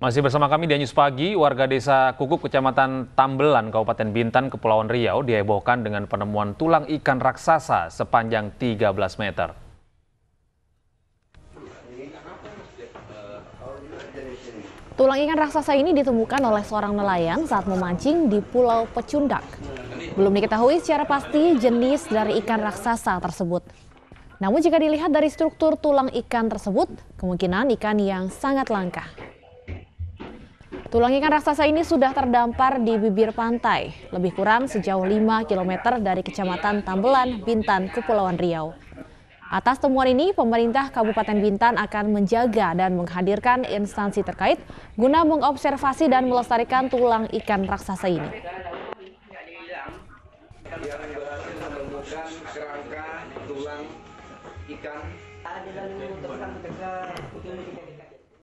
Masih bersama kami di News Pagi, warga desa Kukuk, kecamatan Tambelan, Kabupaten Bintan, Kepulauan Riau, dihebohkan dengan penemuan tulang ikan raksasa sepanjang 13 meter. Tulang ikan raksasa ini ditemukan oleh seorang nelayan saat memancing di Pulau Pecundak. Belum diketahui secara pasti jenis dari ikan raksasa tersebut. Namun jika dilihat dari struktur tulang ikan tersebut, kemungkinan ikan yang sangat langka. Tulang ikan raksasa ini sudah terdampar di bibir pantai, lebih kurang sejauh 5 km dari Kecamatan Tambelan, Bintan, Kepulauan Riau. Atas temuan ini, pemerintah Kabupaten Bintan akan menjaga dan menghadirkan instansi terkait guna mengobservasi dan melestarikan tulang ikan raksasa ini.